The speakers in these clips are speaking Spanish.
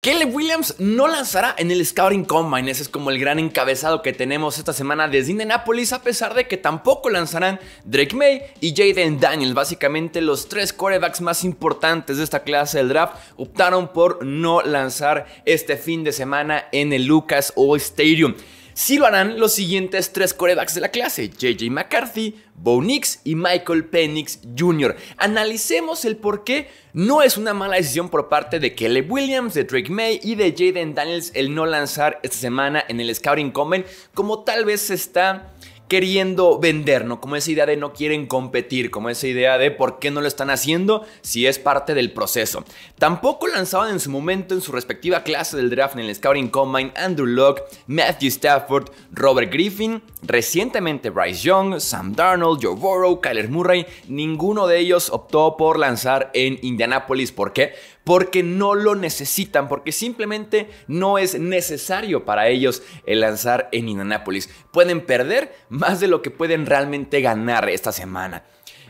Kelly Williams no lanzará en el Scouting Combine, ese es como el gran encabezado que tenemos esta semana desde Indianapolis, a pesar de que tampoco lanzarán Drake May y Jaden Daniels. Básicamente los tres corebacks más importantes de esta clase del draft optaron por no lanzar este fin de semana en el Lucas Oil Stadium. Sí lo harán los siguientes tres corebacks de la clase, JJ McCarthy, Bo Nix y Michael Penix Jr. Analicemos el por qué no es una mala decisión por parte de Kelly Williams, de Drake May y de Jaden Daniels el no lanzar esta semana en el Scouting Combine como tal vez está queriendo vender, ¿no? Como esa idea de no quieren competir, como esa idea de por qué no lo están haciendo si es parte del proceso. Tampoco lanzaban en su momento en su respectiva clase del draft en el Scouting Combine Andrew Locke, Matthew Stafford, Robert Griffin, recientemente Bryce Young, Sam Darnold, Joe Burrow, Kyler Murray, ninguno de ellos optó por lanzar en Indianapolis. ¿Por qué? porque no lo necesitan, porque simplemente no es necesario para ellos el lanzar en Indianápolis. Pueden perder más de lo que pueden realmente ganar esta semana.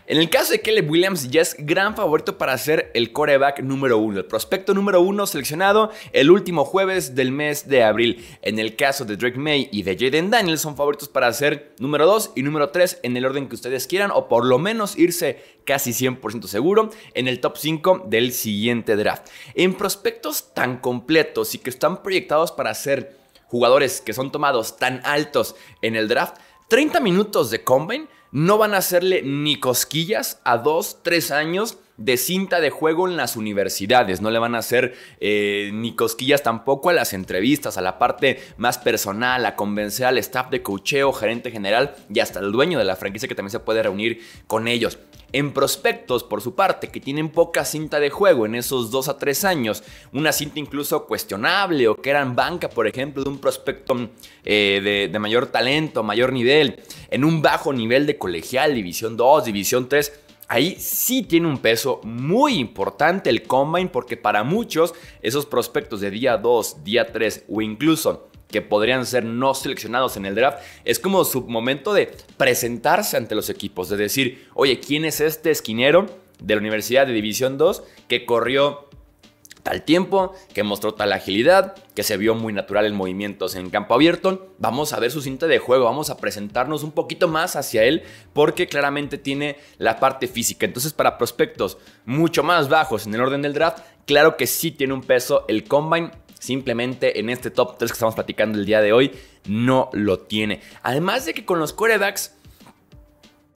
En el caso de Caleb Williams ya es gran favorito para ser el coreback número uno, el prospecto número uno seleccionado el último jueves del mes de abril. En el caso de Drake May y de Jaden Daniels son favoritos para ser número dos y número tres en el orden que ustedes quieran o por lo menos irse casi 100% seguro en el top 5 del siguiente draft. En prospectos tan completos y que están proyectados para ser jugadores que son tomados tan altos en el draft, 30 minutos de combine no van a hacerle ni cosquillas a dos, tres años de cinta de juego en las universidades. No le van a hacer eh, ni cosquillas tampoco a las entrevistas, a la parte más personal, a convencer al staff de cocheo, gerente general y hasta el dueño de la franquicia que también se puede reunir con ellos. En prospectos, por su parte, que tienen poca cinta de juego en esos dos a tres años, una cinta incluso cuestionable o que eran banca, por ejemplo, de un prospecto eh, de, de mayor talento, mayor nivel, en un bajo nivel de colegial, División 2, División 3, Ahí sí tiene un peso muy importante el combine porque para muchos esos prospectos de día 2, día 3 o incluso que podrían ser no seleccionados en el draft, es como su momento de presentarse ante los equipos, de decir, oye, ¿quién es este esquinero de la Universidad de División 2 que corrió tal tiempo, que mostró tal agilidad, que se vio muy natural en movimientos en campo abierto. Vamos a ver su cinta de juego, vamos a presentarnos un poquito más hacia él porque claramente tiene la parte física. Entonces para prospectos mucho más bajos en el orden del draft, claro que sí tiene un peso el combine. Simplemente en este top 3 que estamos platicando el día de hoy no lo tiene. Además de que con los corebacks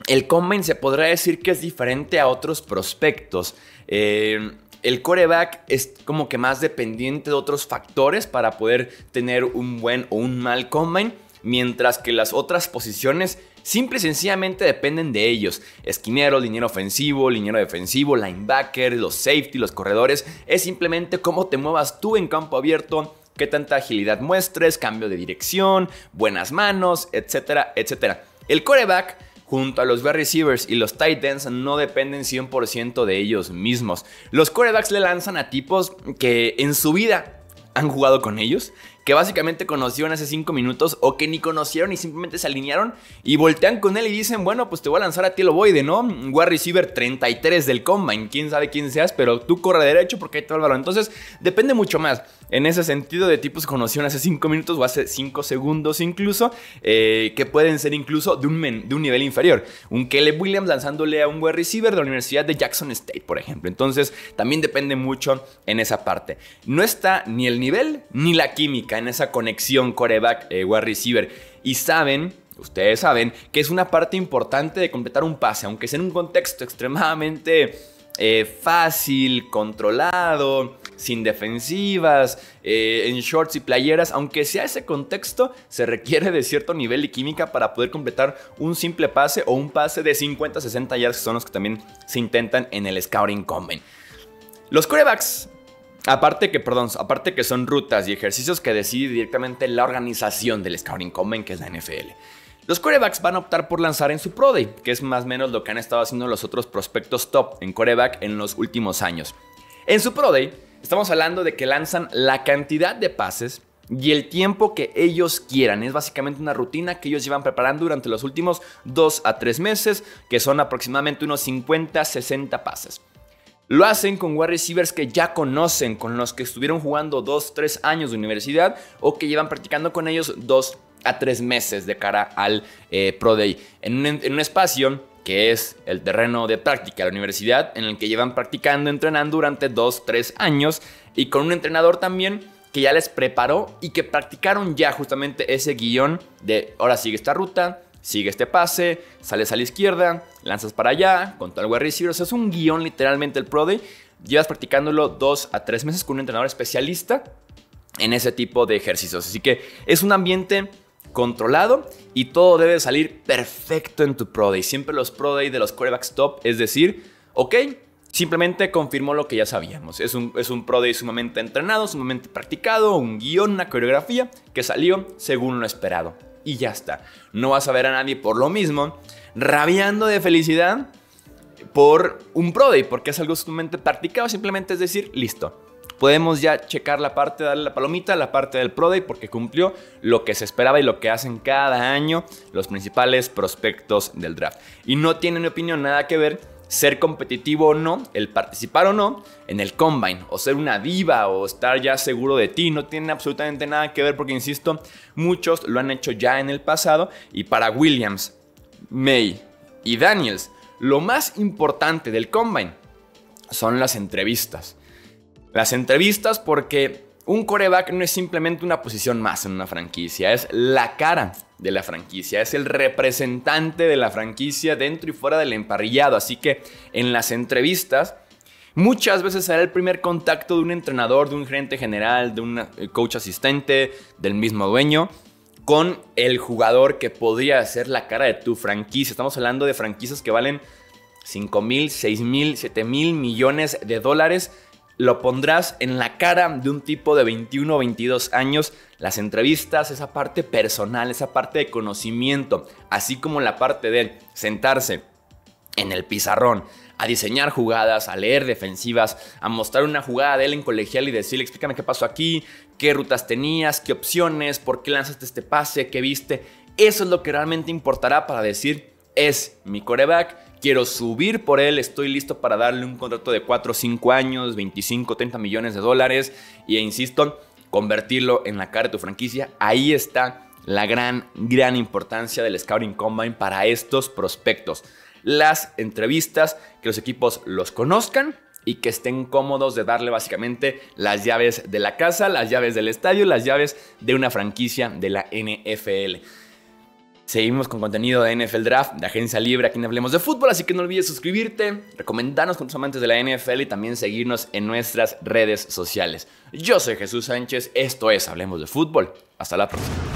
el combine se podrá decir que es diferente a otros prospectos. Eh, el coreback es como que más dependiente de otros factores para poder tener un buen o un mal combine, mientras que las otras posiciones simple y sencillamente dependen de ellos. Esquinero, liniero ofensivo, liniero defensivo, linebacker, los safety, los corredores, es simplemente cómo te muevas tú en campo abierto qué tanta agilidad muestres, cambio de dirección, buenas manos, etcétera, etcétera. El coreback junto a los wide receivers y los tight ends no dependen 100% de ellos mismos. Los quarterbacks le lanzan a tipos que en su vida han jugado con ellos que básicamente conocieron hace 5 minutos o que ni conocieron y simplemente se alinearon y voltean con él y dicen, bueno, pues te voy a lanzar a ti lo voy de ¿no? War receiver 33 del combine, quién sabe quién seas, pero tú corre derecho porque hay todo el balón. Entonces, depende mucho más en ese sentido de tipos pues, que conocieron hace 5 minutos o hace 5 segundos incluso, eh, que pueden ser incluso de un, de un nivel inferior. Un Caleb Williams lanzándole a un wide receiver de la Universidad de Jackson State, por ejemplo. Entonces, también depende mucho en esa parte. No está ni el nivel ni la química en esa conexión coreback, eh, wide receiver. Y saben Ustedes saben que es una parte importante de completar un pase, aunque sea en un contexto extremadamente eh, fácil, controlado, sin defensivas, eh, en shorts y playeras, aunque sea ese contexto, se requiere de cierto nivel de química para poder completar un simple pase o un pase de 50, 60 yards, que son los que también se intentan en el Scouting Combine. Los corebacks Aparte que, aparte que son rutas y ejercicios que decide directamente la organización del Scouting Common, que es la NFL. Los corebacks van a optar por lanzar en su Pro Day, que es más o menos lo que han estado haciendo los otros prospectos top en coreback en los últimos años. En su Pro Day, estamos hablando de que lanzan la cantidad de pases y el tiempo que ellos quieran. Es básicamente una rutina que ellos llevan preparando durante los últimos 2 a 3 meses, que son aproximadamente unos 50-60 pases. Lo hacen con wide receivers que ya conocen, con los que estuvieron jugando 2, 3 años de universidad o que llevan practicando con ellos 2 a 3 meses de cara al eh, Pro Day. En un, espacio que es el terreno de práctica, la universidad, en el que llevan practicando, entrenando durante 2, 3 años y con un entrenador también que ya les preparó y que practicaron ya justamente ese guión de ahora sigue esta ruta, Sigue este pase, sales a la izquierda, lanzas para allá, todo el wide O sea, es un guión literalmente el Pro Day. Llevas practicándolo dos a tres meses con un entrenador especialista en ese tipo de ejercicios. Así que es un ambiente controlado y todo debe salir perfecto en tu Pro Day. Siempre los Pro Day de los corebacks top, es decir, ok, simplemente confirmó lo que ya sabíamos. Es un, es un Pro Day sumamente entrenado, sumamente practicado, un guión, una coreografía que salió según lo esperado y ya está. No vas a ver a nadie por lo mismo, rabiando de felicidad por un Pro Day, porque es algo sumamente practicado, simplemente es decir, listo. Podemos ya checar la parte, darle la palomita, la parte del Pro Day, porque cumplió lo que se esperaba y lo que hacen cada año los principales prospectos del draft. Y no tiene, en mi opinión, nada que ver ser competitivo o no, el participar o no en el combine, o ser una diva o estar ya seguro de ti, no tiene absolutamente nada que ver porque, insisto, muchos lo han hecho ya en el pasado y para Williams, May y Daniels, lo más importante del combine son las entrevistas. Las entrevistas porque un coreback no es simplemente una posición más en una franquicia, es la cara de la franquicia, es el representante de la franquicia dentro y fuera del emparrillado. Así que en las entrevistas, muchas veces será el primer contacto de un entrenador, de un gerente general, de un eh, coach asistente, del mismo dueño, con el jugador que podría ser la cara de tu franquicia. Estamos hablando de franquicias que valen 5 mil, 6 mil, 7 mil millones de dólares lo pondrás en la cara de un tipo de 21 o 22 años, las entrevistas, esa parte personal, esa parte de conocimiento, así como la parte de sentarse en el pizarrón, a diseñar jugadas, a leer defensivas, a mostrar una jugada de él en colegial y decirle, explícame qué pasó aquí, qué rutas tenías, qué opciones, por qué lanzaste este pase, qué viste. Eso es lo que realmente importará para decir es mi coreback, quiero subir por él, estoy listo para darle un contrato de 4 5 años, 25, 30 millones de dólares y insisto, convertirlo en la cara de tu franquicia. Ahí está la gran, gran importancia del Scouting Combine para estos prospectos. Las entrevistas, que los equipos los conozcan y que estén cómodos de darle básicamente las llaves de la casa, las llaves del estadio, las llaves de una franquicia de la NFL. Seguimos con contenido de NFL Draft, de Agencia Libre, aquí en Hablemos de Fútbol, así que no olvides suscribirte, recomendarnos con tus amantes de la NFL y también seguirnos en nuestras redes sociales. Yo soy Jesús Sánchez, esto es Hablemos de Fútbol. Hasta la próxima.